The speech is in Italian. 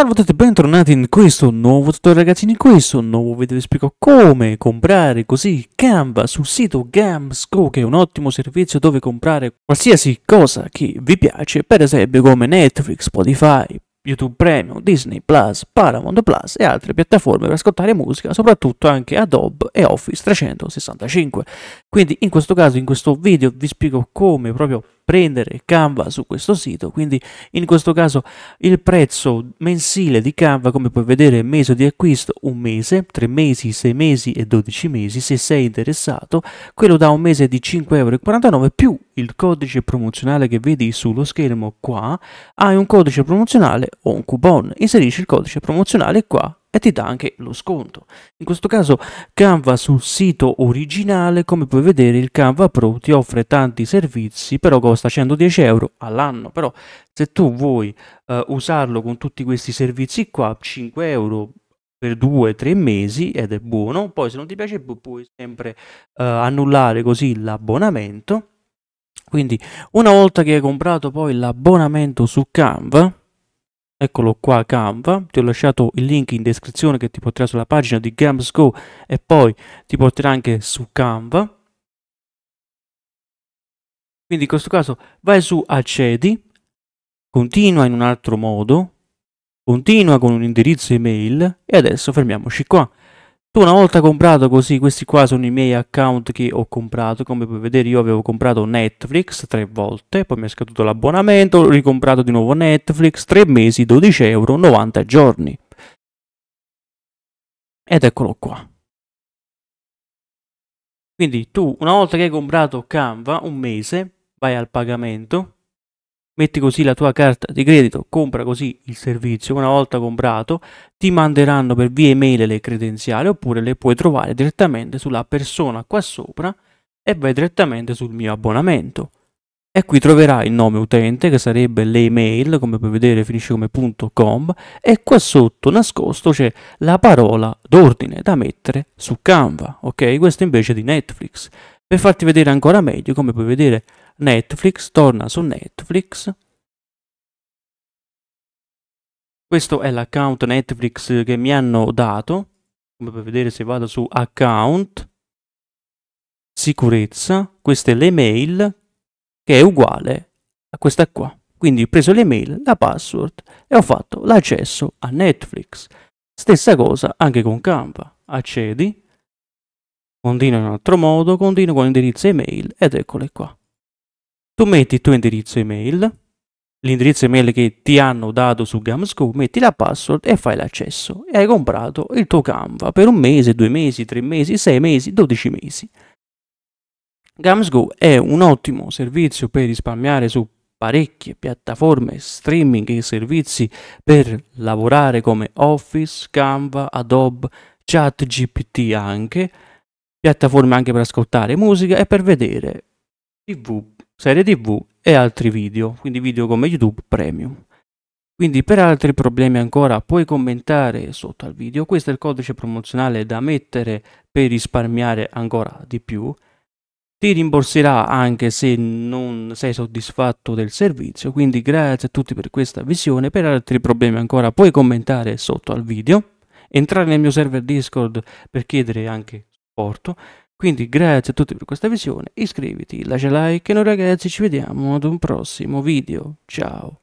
Salve a tutti e bentornati in questo nuovo tutorial ragazzi, in questo nuovo video vi spiego come comprare così Canva sul sito Gamsco che è un ottimo servizio dove comprare qualsiasi cosa che vi piace, per esempio come Netflix, Spotify, YouTube Premium, Disney Plus, Paramount Plus e altre piattaforme per ascoltare musica, soprattutto anche Adobe e Office 365. Quindi in questo caso, in questo video vi spiego come proprio prendere Canva su questo sito, quindi in questo caso il prezzo mensile di Canva, come puoi vedere, mese di acquisto, un mese, tre mesi, sei mesi e dodici mesi, se sei interessato, quello da un mese di 5,49 euro più il codice promozionale che vedi sullo schermo qua, hai un codice promozionale o un coupon, inserisci il codice promozionale qua e ti dà anche lo sconto. In questo caso Canva sul sito originale, come puoi vedere il Canva Pro ti offre tanti servizi, però costa 110 euro all'anno, però se tu vuoi eh, usarlo con tutti questi servizi qua, 5 euro per 2-3 mesi ed è buono, poi se non ti piace più puoi sempre eh, annullare così l'abbonamento. Quindi una volta che hai comprato poi l'abbonamento su Canva, Eccolo qua Canva, ti ho lasciato il link in descrizione che ti porterà sulla pagina di Gams Go e poi ti porterà anche su Canva. Quindi in questo caso vai su accedi, continua in un altro modo, continua con un indirizzo email e adesso fermiamoci qua. Tu una volta comprato così, questi qua sono i miei account che ho comprato, come puoi vedere io avevo comprato Netflix tre volte, poi mi è scaduto l'abbonamento, ho ricomprato di nuovo Netflix, tre mesi, 12 euro, 90 giorni. Ed eccolo qua. Quindi tu una volta che hai comprato Canva, un mese, vai al pagamento, metti così la tua carta di credito, compra così il servizio, una volta comprato ti manderanno per via email le credenziali oppure le puoi trovare direttamente sulla persona qua sopra e vai direttamente sul mio abbonamento. E qui troverai il nome utente che sarebbe l'email, come puoi vedere finisce come .com e qua sotto nascosto c'è la parola d'ordine da mettere su Canva, ok? Questo invece di Netflix. Per farti vedere ancora meglio, come puoi vedere Netflix, torna su Netflix. Questo è l'account Netflix che mi hanno dato. Come per vedere se vado su account, sicurezza, questa è l'email che è uguale a questa qua. Quindi ho preso l'email, la password e ho fatto l'accesso a Netflix. Stessa cosa anche con Canva. Accedi, continuo in un altro modo, continuo con l'indirizzo email ed eccole qua tu metti il tuo indirizzo email, l'indirizzo email che ti hanno dato su Gamsco, metti la password e fai l'accesso. E hai comprato il tuo Canva per un mese, due mesi, tre mesi, sei mesi, dodici mesi. Gamsgo è un ottimo servizio per risparmiare su parecchie piattaforme streaming e servizi per lavorare come Office, Canva, Adobe, ChatGPT anche, piattaforme anche per ascoltare musica e per vedere TV, serie TV e altri video, quindi video come YouTube Premium. Quindi per altri problemi ancora puoi commentare sotto al video, questo è il codice promozionale da mettere per risparmiare ancora di più. Ti rimborserà anche se non sei soddisfatto del servizio, quindi grazie a tutti per questa visione. Per altri problemi ancora puoi commentare sotto al video, entrare nel mio server Discord per chiedere anche supporto. Quindi grazie a tutti per questa visione, iscriviti, lascia like e noi ragazzi ci vediamo ad un prossimo video. Ciao!